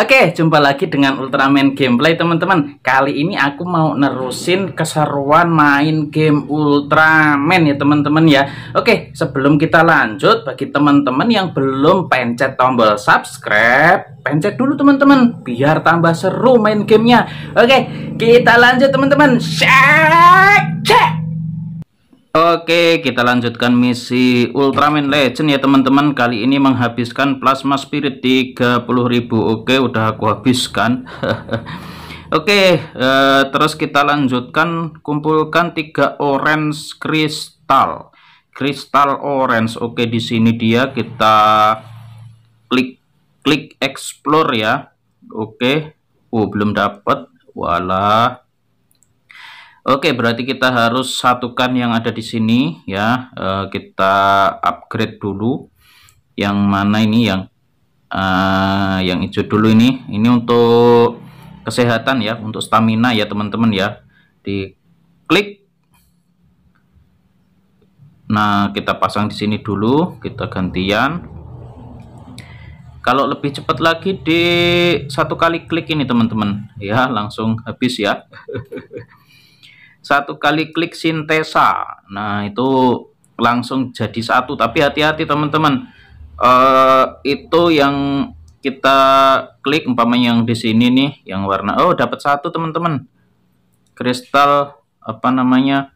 Oke, jumpa lagi dengan Ultraman Gameplay teman-teman. Kali ini aku mau nerusin keseruan main game Ultraman ya teman-teman ya. Oke, sebelum kita lanjut bagi teman-teman yang belum pencet tombol subscribe, pencet dulu teman-teman biar tambah seru main gamenya. Oke, kita lanjut teman-teman. Cek. Oke, kita lanjutkan misi Ultraman Legend ya teman-teman. Kali ini menghabiskan plasma spirit ribu Oke, udah aku habiskan. Oke, e, terus kita lanjutkan kumpulkan tiga orange kristal. Kristal orange. Oke, di sini dia kita klik klik explore ya. Oke. Oh, belum dapat. Walah Oke, berarti kita harus satukan yang ada di sini ya. Uh, kita upgrade dulu. Yang mana ini yang uh, yang hijau dulu ini. Ini untuk kesehatan ya, untuk stamina ya teman-teman ya. Di klik. Nah, kita pasang di sini dulu, kita gantian. Kalau lebih cepat lagi di satu kali klik ini teman-teman ya, langsung habis ya. satu kali klik sintesa nah itu langsung jadi satu tapi hati-hati teman-teman uh, itu yang kita klik umpamanya yang di sini nih yang warna oh dapat satu teman-teman kristal apa namanya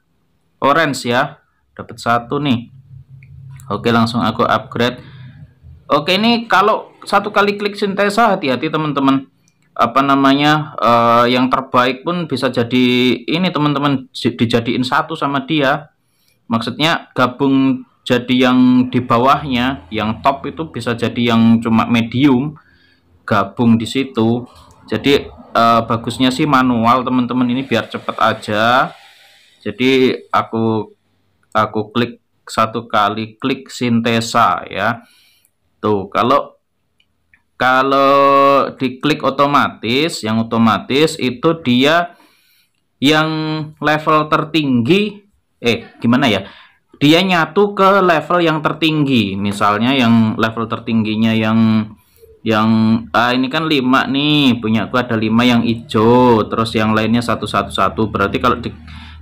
orange ya dapat satu nih oke langsung aku upgrade oke ini kalau satu kali klik sintesa hati-hati teman-teman apa namanya uh, yang terbaik pun bisa jadi ini teman-teman dijadiin satu sama dia maksudnya gabung jadi yang di bawahnya yang top itu bisa jadi yang cuma medium gabung di situ jadi uh, bagusnya sih manual teman-teman ini biar cepet aja jadi aku aku klik satu kali klik sintesa ya tuh kalau kalau diklik otomatis yang otomatis itu dia yang level tertinggi eh gimana ya dia nyatu ke level yang tertinggi misalnya yang level tertingginya yang yang ah, ini kan 5 nih punya aku ada 5 yang hijau terus yang lainnya satu satu satu berarti kalau di,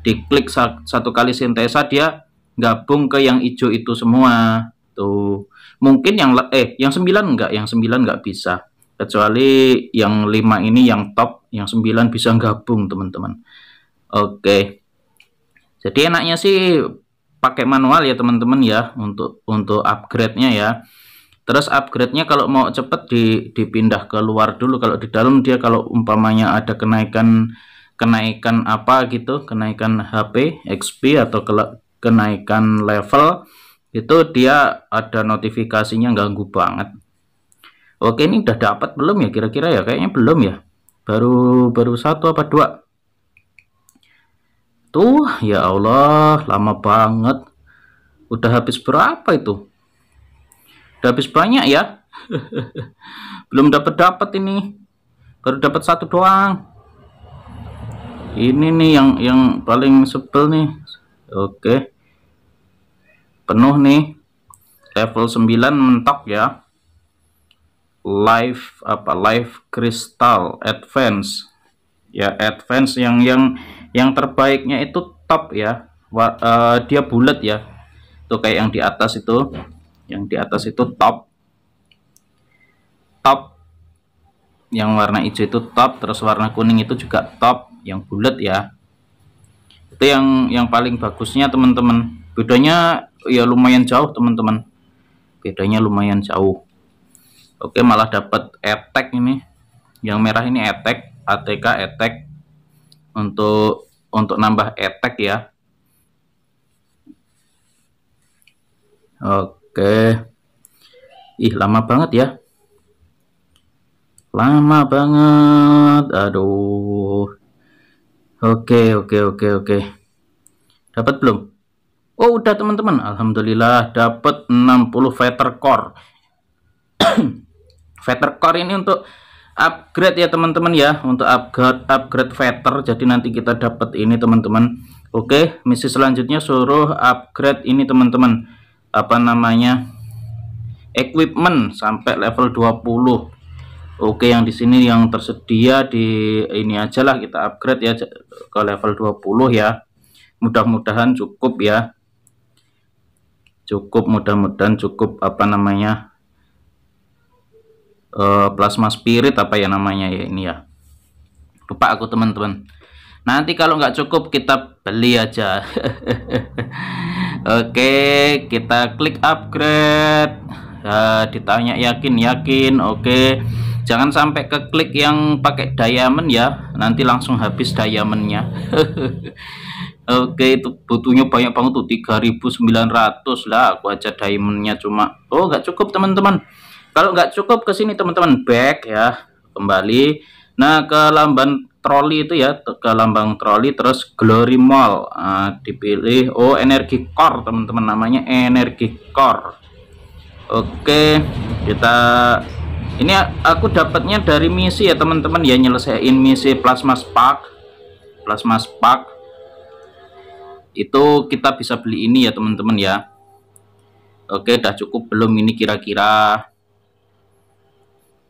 diklik satu kali sintesa dia gabung ke yang hijau itu semua gitu. Mungkin yang eh yang 9 enggak, yang 9 enggak bisa. Kecuali yang 5 ini yang top, yang 9 bisa gabung, teman-teman. Oke. Jadi enaknya sih pakai manual ya, teman-teman ya untuk untuk upgrade-nya ya. Terus upgrade-nya kalau mau cepat di, dipindah ke luar dulu. Kalau di dalam dia kalau umpamanya ada kenaikan kenaikan apa gitu, kenaikan HP, XP atau kenaikan level itu dia ada notifikasinya ganggu banget oke ini udah dapat belum ya kira-kira ya kayaknya belum ya baru baru satu apa dua tuh ya Allah lama banget udah habis berapa itu udah habis banyak ya belum dapat dapat ini baru dapat satu doang ini nih yang yang paling sebel nih oke okay penuh nih level 9 mentok ya live apa live crystal advance ya advance yang yang yang terbaiknya itu top ya Wa, uh, dia bulat ya itu kayak yang di atas itu yang di atas itu top top yang warna hijau itu top terus warna kuning itu juga top yang bulat ya itu yang yang paling bagusnya teman-teman bedanya ya lumayan jauh teman-teman bedanya lumayan jauh oke malah dapat etek ini yang merah ini etek ATK etek untuk untuk nambah etek ya oke ih lama banget ya lama banget aduh oke oke oke oke dapat belum Oh udah teman-teman Alhamdulillah dapat 60 fighter core Fighter core ini untuk upgrade ya teman-teman ya Untuk upgrade upgrade fighter Jadi nanti kita dapat ini teman-teman Oke misi selanjutnya suruh upgrade ini teman-teman Apa namanya Equipment sampai level 20 Oke yang di sini yang tersedia di ini ajalah kita upgrade ya ke level 20 ya mudah-mudahan cukup ya cukup mudah-mudahan cukup apa namanya uh, plasma spirit apa ya namanya ya ini ya lupa aku teman-teman nanti kalau nggak cukup kita beli aja oke okay, kita klik upgrade uh, ditanya yakin yakin oke okay. jangan sampai ke klik yang pakai diamond ya nanti langsung habis diamondnya Oke itu butuhnya banyak banget tuh 3900 lah aku aja diamondnya cuma oh nggak cukup teman-teman kalau nggak cukup ke sini teman-teman back ya kembali nah ke lambang troli itu ya ke lambang troli terus glory mall nah, dipilih oh energi core teman-teman namanya energi core oke kita ini aku dapatnya dari misi ya teman-teman ya nyelesain misi plasma spark plasma spark itu kita bisa beli ini ya teman-teman ya Oke udah cukup belum ini kira-kira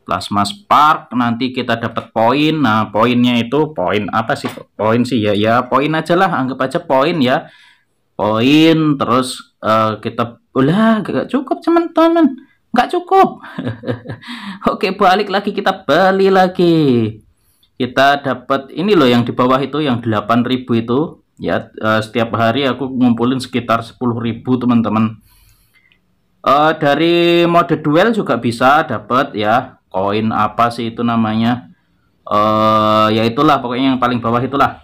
plasma spark nanti kita dapat poin nah poinnya itu poin apa sih poin sih ya ya poin aja lah anggap aja poin ya poin terus uh, kita ulah gak cukup cuman teman gak cukup oke balik lagi kita beli lagi kita dapat ini loh yang di bawah itu yang 8000 itu ya eh, setiap hari aku ngumpulin sekitar 10.000 teman-teman uh, dari mode duel juga bisa dapat ya koin apa sih itu namanya uh, ya itulah pokoknya yang paling bawah itulah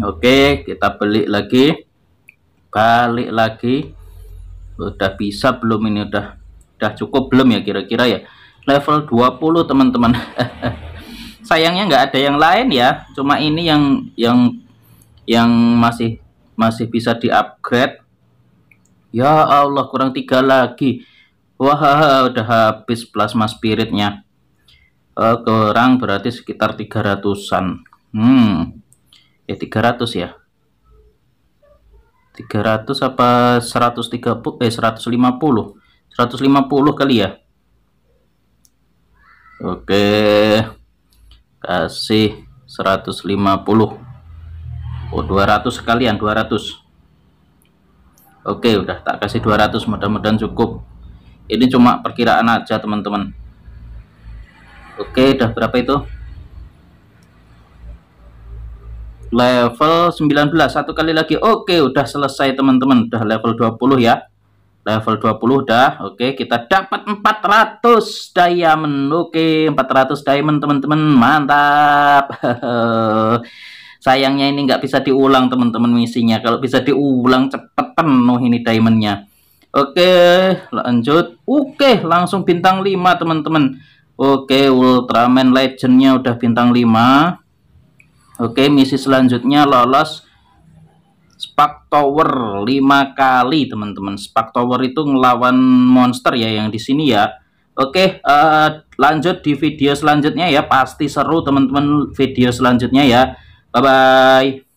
Oke kita beli lagi balik lagi udah bisa belum ini udah udah cukup belum ya kira-kira ya level 20 teman-teman sayangnya nggak ada yang lain ya cuma ini yang yang yang masih masih bisa diupgrade ya Allah kurang tiga lagi wah udah habis plasma spiritnya uh, kurang berarti sekitar 300an hmm ya 300 ya 300 apa 130 eh 150 150 kali ya Oke okay. AC 150 oh 200 sekalian 200 oke udah tak kasih 200 mudah-mudahan cukup ini cuma perkiraan aja teman-teman oke udah berapa itu level 19 satu kali lagi oke udah selesai teman-teman udah level 20 ya level 20 dah oke okay, kita dapat 400 diamond oke okay, 400 diamond teman-teman mantap sayangnya ini nggak bisa diulang teman-teman misinya kalau bisa diulang cepet penuh ini diamondnya oke okay, lanjut oke langsung bintang 5 teman-teman oke Ultraman Legendnya udah bintang 5 oke misi selanjutnya lolos Tower 5 kali teman-teman. Spark Tower itu ngelawan monster ya yang di sini ya. Oke, uh, lanjut di video selanjutnya ya. Pasti seru teman-teman video selanjutnya ya. Bye bye.